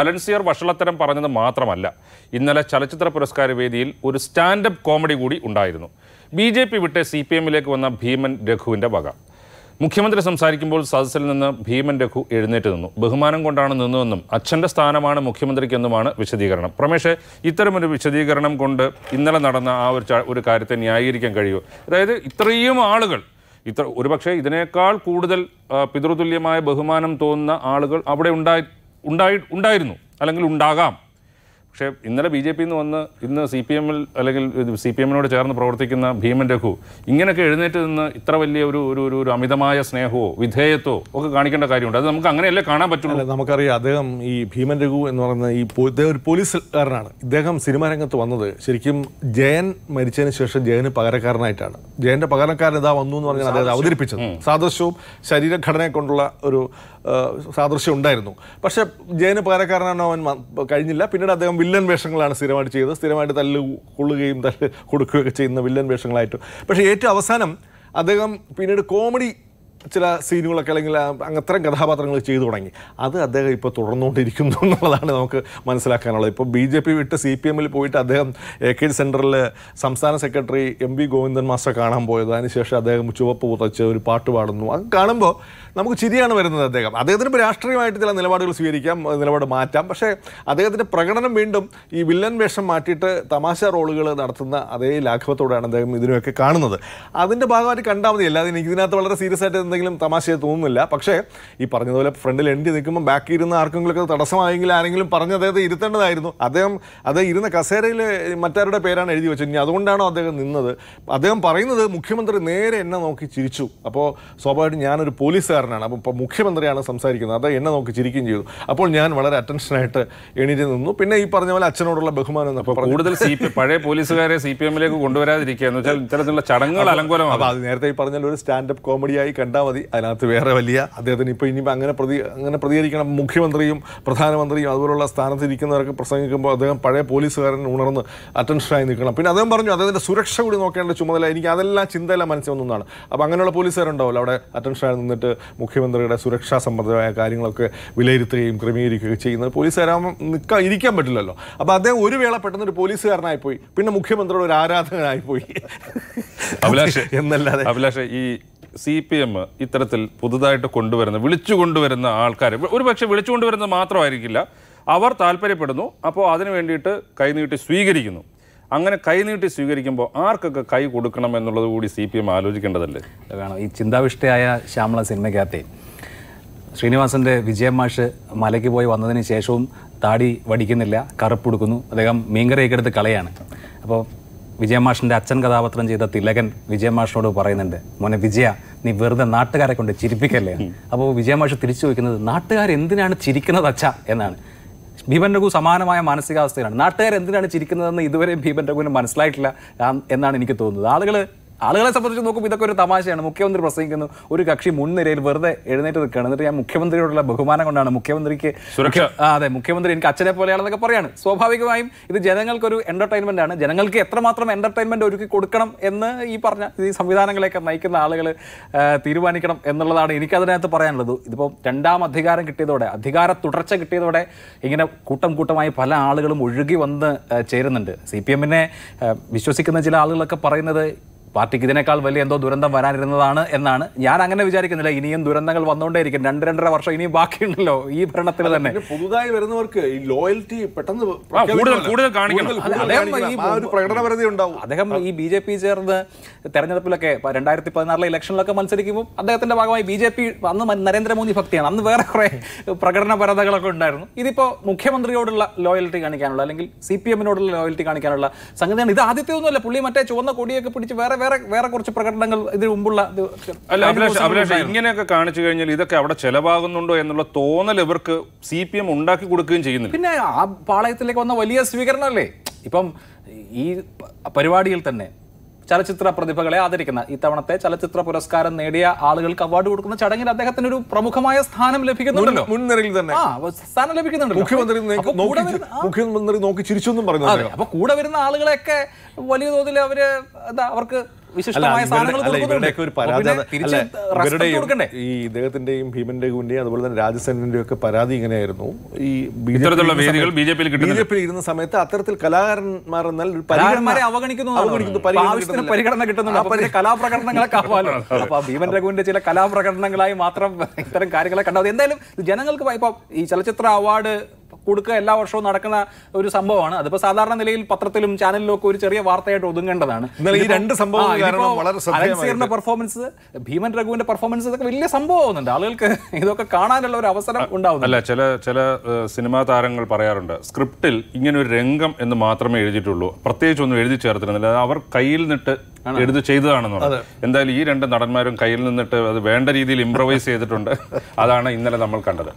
അലൻസിയർ വഷളത്തരം പറഞ്ഞത് മാത്രമല്ല ഇന്നലെ ചലച്ചിത്ര പുരസ്കാര വേദിയിൽ ഒരു സ്റ്റാൻഡപ്പ് കോമഡി കൂടി ഉണ്ടായിരുന്നു ബി ജെ പി വിട്ട് സി പി എമ്മിലേക്ക് വന്ന ഭീമൻ രഘുവിൻ്റെ വക മുഖ്യമന്ത്രി സംസാരിക്കുമ്പോൾ സദസ്സിൽ നിന്ന് ഭീമൻ രഘു എഴുന്നേറ്റ് നിന്നു ബഹുമാനം കൊണ്ടാണ് നിന്നുവെന്നും അച്ഛൻ്റെ സ്ഥാനമാണ് മുഖ്യമന്ത്രിക്കെന്നുമാണ് വിശദീകരണം പ്രമേഷ് ഇത്തരമൊരു വിശദീകരണം കൊണ്ട് ഇന്നലെ നടന്ന ആ ഒരു ഒരു കാര്യത്തെ ന്യായീകരിക്കാൻ കഴിയൂ അതായത് ഇത്രയും ആളുകൾ ഇത്ര ഒരുപക്ഷെ ഇതിനേക്കാൾ കൂടുതൽ പിതൃതുല്യമായ ബഹുമാനം തോന്നുന്ന ആളുകൾ അവിടെ ഉണ്ടായി ഉണ്ടായി ഉണ്ടായിരുന്നു അല്ലെങ്കിൽ ഉണ്ടാകാം പക്ഷേ ഇന്നലെ ബി ജെ പിയിൽ നിന്ന് വന്ന് ഇന്ന് സി പി എമ്മിൽ അല്ലെങ്കിൽ സി പി എമ്മിനോട് ചേർന്ന് പ്രവർത്തിക്കുന്ന ഭീമൻ രഘു ഇങ്ങനെയൊക്കെ എഴുന്നേറ്റ് നിന്ന് ഇത്ര വലിയ ഒരു ഒരു ഒരു ഒരു അമിതമായ സ്നേഹമോ വിധേയത്വോ ഒക്കെ കാണിക്കേണ്ട കാര്യമുണ്ട് അത് നമുക്ക് അങ്ങനെയല്ലേ കാണാൻ പറ്റുള്ളൂ നമുക്കറിയാം അദ്ദേഹം ഈ ഭീമൻ രഘു എന്ന് പറയുന്ന ഈ ഇദ്ദേഹം ഒരു പോലീസുകാരനാണ് ഇദ്ദേഹം സിനിമാ രംഗത്ത് വന്നത് ശരിക്കും ജയൻ മരിച്ചതിന് ശേഷം ജയന് പകരക്കാരനായിട്ടാണ് ജയന്റെ പകരക്കാരൻ ഇതാ വന്നു എന്ന് പറഞ്ഞാൽ അദ്ദേഹം അവതരിപ്പിച്ചത് സാദൃശ്യവും ശരീരഘടനയെ കൊണ്ടുള്ള ഒരു സാദൃശ്യം ഉണ്ടായിരുന്നു പക്ഷെ ജയന് പകരക്കാരനാണോ അവൻ കഴിഞ്ഞില്ല പിന്നീട് അദ്ദേഹം വില്ലൻ വേഷങ്ങളാണ് സ്ഥിരമായിട്ട് ചെയ്തത് സ്ഥിരമായിട്ട് തല്ല് കൊള്ളുകയും തല്ല് കൊടുക്കുകയൊക്കെ ചെയ്യുന്ന വില്ലൻ വേഷങ്ങളായിട്ട് പക്ഷേ ഏറ്റവും അവസാനം അദ്ദേഹം പിന്നീട് കോമഡി ചില സീനുകളൊക്കെ അല്ലെങ്കിൽ അങ്ങത്തരം കഥാപാത്രങ്ങൾ ചെയ്തു തുടങ്ങി അത് അദ്ദേഹം ഇപ്പോൾ തുടർന്നുകൊണ്ടിരിക്കുന്നു എന്നുള്ളതാണ് നമുക്ക് മനസ്സിലാക്കാനുള്ളത് ഇപ്പോൾ ബി ജെ പി വിട്ട് സി പി എമ്മിൽ പോയിട്ട് അദ്ദേഹം എ കെ സെൻറ്ററിൽ സംസ്ഥാന secretary M V Govindan master കാണാൻ പോയത് അതിനുശേഷം അദ്ദേഹം ചുവപ്പ് പുതച്ച് ഒരു പാട്ട് പാടുന്നു അത് കാണുമ്പോൾ നമുക്ക് ചിരിയാണ് വരുന്നത് അദ്ദേഹം അദ്ദേഹത്തിന് ഇപ്പോൾ രാഷ്ട്രീയമായിട്ട് ചില നിലപാടുകൾ സ്വീകരിക്കാം നിലപാട് മാറ്റാം പക്ഷേ അദ്ദേഹത്തിൻ്റെ പ്രകടനം വീണ്ടും ഈ വില്ലൻ വേഷം മാറ്റിയിട്ട് തമാശ റോളുകൾ നടത്തുന്ന അതേ ലാഘവത്തോടെയാണ് അദ്ദേഹം ഇതിനൊക്കെ കാണുന്നത് അതിൻ്റെ ഭാഗമായിട്ട് കണ്ടാൽ മതി അല്ലാതെ എനിക്ക് ഇതിനകത്ത് വളരെ സീരിയസ് ആയിട്ട് എന്തെങ്കിലും തമാശയെ തോന്നുന്നില്ല പക്ഷേ ഈ പറഞ്ഞതുപോലെ ഫ്രണ്ടിൽ എണ്ടി നിൽക്കുമ്പോൾ ബാക്കി ഇരുന്ന ആർക്കെങ്കിലും ഒക്കെ തടസ്സമായെങ്കിൽ ആരെങ്കിലും പറഞ്ഞ് അദ്ദേഹത്തെ ഇരുത്തേണ്ടതായിരുന്നു അദ്ദേഹം അദ്ദേഹം ഇരുന്ന കസേരയിൽ മറ്റാരുടെ പേരാണ് എഴുതി വെച്ചത് ഇനി അതുകൊണ്ടാണോ അദ്ദേഹം നിന്നത് അദ്ദേഹം പറയുന്നത് മുഖ്യമന്ത്രി നേരെ എന്നെ നോക്കി ചിരിച്ചു അപ്പോൾ സ്വാഭാവികമായിട്ടും ഞാനൊരു പോലീസുകാരൻ കലാകാരനാണ് അപ്പോൾ ഇപ്പോൾ മുഖ്യമന്ത്രിയാണ് സംസാരിക്കുന്നത് അത് എന്നെ നോക്കി ചിരിക്കുകയും ചെയ്തു അപ്പോൾ ഞാൻ വളരെ അറ്റൻഷനായിട്ട് എണീറ്റ് നിന്നു പിന്നെ ഈ പറഞ്ഞ പോലെ അച്ഛനോടുള്ള ബഹുമാനം കൂടുതൽ സി പി പഴയ പോലീസുകാരെ സി പി എമ്മിലേക്ക് കൊണ്ടുവരാതിരിക്കുകയെന്ന് എന്ന് വെച്ചാൽ ഇത്തരത്തിലുള്ള ചടങ്ങുകൾ അലങ്കോലമാണ് അപ്പോൾ അത് നേരത്തെ ഈ പറഞ്ഞാൽ ഒരു സ്റ്റാൻഡപ്പ് കോമഡിയായി കണ്ടാൽ മതി അതിനകത്ത് വേറെ വലിയ അദ്ദേഹത്തിന് ഇപ്പോൾ ഇനിയിപ്പോൾ അങ്ങനെ പ്രതി അങ്ങനെ പ്രതികരിക്കണം മുഖ്യമന്ത്രിയും പ്രധാനമന്ത്രിയും അതുപോലുള്ള സ്ഥാനത്തിരിക്കുന്നവരൊക്കെ പ്രസംഗിക്കുമ്പോൾ അദ്ദേഹം പഴയ പോലീസുകാരൻ ഉണർന്ന് അറ്റൻഷനായി നിൽക്കണം പിന്നെ അദ്ദേഹം പറഞ്ഞു അദ്ദേഹത്തിൻ്റെ സുരക്ഷ കൂടി നോക്കേണ്ട ചുമതല എനിക്ക് അതെല്ലാം ചിന്തയെല്ലാം മനസ്സിൽ വന്നതാണ് അപ്പോൾ അങ്ങനെയുള്ള പോലീസുകാരുണ്ടാവില്ല അവിടെ അറ്റൻഷനായി നിന്നിട്ട് മുഖ്യമന്ത്രിയുടെ സുരക്ഷാ സംബന്ധമായ കാര്യങ്ങളൊക്കെ വിലയിരുത്തുകയും ക്രമീകരിക്കുകയും ചെയ്യുന്നത് പോലീസുകാരാകുമ്പോൾ നിൽക്കാൻ ഇരിക്കാൻ പറ്റില്ലല്ലോ അപ്പോൾ അദ്ദേഹം ഒരു വേള പെട്ടെന്ന് ഒരു പോലീസുകാരനായി പോയി പിന്നെ മുഖ്യമന്ത്രിയുടെ ഒരു ആരാധകനായി പോയി അഭിലാഷ് എന്നല്ലാതെ അഭിലാഷ് ഈ സി പി എം ഇത്തരത്തിൽ പുതുതായിട്ട് കൊണ്ടുവരുന്ന വിളിച്ചു കൊണ്ടുവരുന്ന ആൾക്കാരെ ഒരു പക്ഷേ വിളിച്ചുകൊണ്ടുവരുന്നത് മാത്രമായിരിക്കില്ല അവർ താല്പര്യപ്പെടുന്നു അപ്പോൾ അതിനു വേണ്ടിയിട്ട് കൈനീട്ടി സ്വീകരിക്കുന്നു അങ്ങനെ കൈനീട്ടി സ്വീകരിക്കുമ്പോൾ ആർക്കൊക്കെ കൈ കൊടുക്കണം എന്നുള്ളത് കൂടി സി പി എം ആലോചിക്കേണ്ടതല്ലേ ഈ ചിന്താവിഷ്ടയായ ശ്യാമള സിനിമയ്ക്കകത്തെ ശ്രീനിവാസൻ്റെ വിജയമാഷ് മലയ്ക്ക് പോയി വന്നതിന് ശേഷവും താടി വടിക്കുന്നില്ല കറുപ്പെടുക്കുന്നു അദ്ദേഹം മീൻകറിയൊക്കെ എടുത്ത് കളയാണ് അപ്പോൾ വിജയമാഷിൻ്റെ അച്ഛൻ കഥാപാത്രം ചെയ്ത തിലകൻ വിജയമാഷിനോട് പറയുന്നുണ്ട് മോനെ വിജയ നീ വെറുതെ നാട്ടുകാരെ കൊണ്ട് ചിരിപ്പിക്കല്ലേ അപ്പോൾ വിജയമാഷ് തിരിച്ചു ചോദിക്കുന്നത് നാട്ടുകാർ എന്തിനാണ് ചിരിക്കുന്നത് അച്ഛ എന്നാണ് ഭീമൻ രഘു സമാനമായ മാനസികാവസ്ഥയിലാണ് നാട്ടുകാർ എന്തിനാണ് ചിരിക്കുന്നതെന്ന് ഇതുവരെ ഭീമൻ രഘുവിന് മനസ്സിലായിട്ടില്ല എന്നാണ് എനിക്ക് തോന്നുന്നത് ആളുകൾ ആളുകളെ സംബന്ധിച്ച് നോക്കുമ്പോൾ ഇതൊക്കെ ഒരു തമാശയാണ് മുഖ്യമന്ത്രി പ്രസംഗിക്കുന്നു ഒരു കക്ഷി മുൻനിരയിൽ വെറുതെ എഴുന്നേറ്റ് നിൽക്കുകയാണ് എന്നിട്ട് ഞാൻ മുഖ്യമന്ത്രിയോടുള്ള ബഹുമാനം കൊണ്ടാണ് മുഖ്യമന്ത്രിക്ക് സുരക്ഷ അതെ മുഖ്യമന്ത്രി എനിക്ക് അച്ഛനെ പോലെയാണെന്നൊക്കെ പറയാണ് സ്വാഭാവികമായും ഇത് ജനങ്ങൾക്കൊരു എന്റർടൈൻമെന്റ് ആണ് ജനങ്ങൾക്ക് എത്രമാത്രം എന്റർടൈൻമെന്റ് ഒരുക്കി കൊടുക്കണം എന്ന് ഈ പറഞ്ഞ ഈ സംവിധാനങ്ങളെയൊക്കെ നയിക്കുന്ന ആളുകൾ തീരുമാനിക്കണം എന്നുള്ളതാണ് എനിക്കതിനകത്ത് പറയാനുള്ളത് ഇതിപ്പോൾ രണ്ടാം അധികാരം കിട്ടിയതോടെ അധികാര തുടർച്ച കിട്ടിയതോടെ ഇങ്ങനെ കൂട്ടം കൂട്ടമായി പല ആളുകളും ഒഴുകി വന്ന് ചേരുന്നുണ്ട് സി പി എമ്മിനെ വിശ്വസിക്കുന്ന ചില ആളുകളൊക്കെ പറയുന്നത് പാർട്ടിക്ക് ഇതിനേക്കാൾ വലിയ എന്തോ ദുരന്തം വരാനിരുന്നതാണ് എന്നാണ് ഞാൻ അങ്ങനെ വിചാരിക്കുന്നില്ല ഇനിയും ദുരന്തങ്ങൾ വന്നുകൊണ്ടേയിരിക്കും രണ്ട് രണ്ടര വർഷം ഇനിയും ബാക്കിയുണ്ടല്ലോ ഈ ഭരണത്തിൽ തന്നെ പുതുതായി വരുന്നവർക്ക് ഈ ലോയൽറ്റി പെട്ടെന്ന് കൂടുതൽ കൂടുതൽ കാണിക്കണം അദ്ദേഹം ഈ അദ്ദേഹം ഈ ബി ജെ പി ചേർന്ന് തെരഞ്ഞെടുപ്പിലൊക്കെ രണ്ടായിരത്തി പതിനാറിലെ ഇലക്ഷനിലൊക്കെ മത്സരിക്കുമ്പോൾ അദ്ദേഹത്തിന്റെ ഭാഗമായി ബി ജെ പി അന്ന് നരേന്ദ്രമോദി ഭക്തിയാണ് അന്ന് വേറെ കുറേ പ്രകടനപരതകളൊക്കെ ഉണ്ടായിരുന്നു ഇതിപ്പോ മുഖ്യമന്ത്രിയോടുള്ള ലോയൽറ്റി കാണിക്കാനുള്ള അല്ലെങ്കിൽ സി പി എമ്മിനോടുള്ള ലോയൽറ്റി കാണിക്കാനുള്ള സംഗതിയാണ് ഇത് ആദ്യത്തെ ഒന്നുമല്ല പുള്ളി മറ്റേ ചുവന്ന കൊടിയൊക്കെ പിടിച്ച് വേറെ വേറെ വേറെ കുറച്ച് പ്രകടനങ്ങൾ ഇതിന് മുമ്പുള്ള ഇങ്ങനെയൊക്കെ കാണിച്ചു കഴിഞ്ഞാൽ ഇതൊക്കെ അവിടെ ചെലവാകുന്നുണ്ടോ എന്നുള്ള തോന്നൽ ഇവർക്ക് സി പി എം ഉണ്ടാക്കി കൊടുക്കുകയും ചെയ്യുന്നു പിന്നെ ആ പാളയത്തിലേക്ക് വന്ന വലിയ സ്വീകരണം അല്ലേ ഇപ്പം ഈ പരിപാടിയിൽ തന്നെ ചലച്ചിത്ര പ്രതിഭകളെ ആദരിക്കുന്ന ഇത്തവണത്തെ ചലച്ചിത്ര പുരസ്കാരം നേടിയ ആളുകൾക്ക് അവാർഡ് കൊടുക്കുന്ന ചടങ്ങിൽ അദ്ദേഹത്തിന് ഒരു പ്രമുഖമായ സ്ഥാനം ലഭിക്കുന്നുണ്ടല്ലോ മുൻനിരയിൽ തന്നെ സ്ഥാനം ലഭിക്കുന്നുണ്ടല്ലോ മുഖ്യമന്ത്രി മുഖ്യമന്ത്രി നോക്കി ചിരിച്ചൊന്നും പറയുന്നു അപ്പൊ കൂടെ വരുന്ന ആളുകളെയൊക്കെ വലിയ തോതിൽ അവര് എന്താ അവർക്ക് വിശിഷ്ടമായ ഇദ്ദേഹത്തിന്റെയും ഭീമൻ അതുപോലെ തന്നെ രാജസേനന്റെയും ഒക്കെ പരാതി ഇങ്ങനെയായിരുന്നു ഈ ബി ജെ പിയിൽ ഇരുന്ന സമയത്ത് അത്തരത്തിൽ കലാകാരന്മാർ എന്നാൽ ഭീമൻ രഘുവിന്റെ ചില കലാപ്രകടനങ്ങളായി മാത്രം ഇത്തരം കാര്യങ്ങളെ കണ്ടാൽ എന്തായാലും ജനങ്ങൾക്ക് ഇപ്പൊ ഈ ചലച്ചിത്ര അവാർഡ് കൊടുക്കുക എല്ലാ വർഷവും നടക്കുന്ന ഒരു സംഭവമാണ് അതിപ്പോ സാധാരണ നിലയിൽ പത്രത്തിലും ചാനലിലും ഒക്കെ ഒരു ചെറിയ വാർത്തയായിട്ട് ഒതുങ്ങേണ്ടതാണ് ഈ രണ്ട് സംഭവം പെർഫോമൻസ് ഭീമൻ രഘുവിന്റെ പെർഫോമൻസ് ഇതൊക്കെ വലിയ സംഭവമാകുന്നുണ്ട് ആളുകൾക്ക് ഇതൊക്കെ കാണാനുള്ള ഒരു അവസരം ഉണ്ടാവുന്നു അല്ല ചില ചില സിനിമാ താരങ്ങൾ പറയാറുണ്ട് സ്ക്രിപ്റ്റിൽ ഇങ്ങനെ ഒരു രംഗം എന്ന് മാത്രമേ എഴുതിയിട്ടുള്ളൂ പ്രത്യേകിച്ച് ഒന്നും എഴുതി ചേർത്തിരുന്നില്ല അവർ കയ്യിൽ നിന്നിട്ട് എഴുതി ചെയ്തതാണെന്ന് എന്തായാലും ഈ രണ്ട് നടന്മാരും കയ്യിൽ നിന്നിട്ട് അത് വേണ്ട രീതിയിൽ ഇംപ്രവൈസ് ചെയ്തിട്ടുണ്ട് അതാണ് ഇന്നലെ നമ്മൾ കണ്ടത്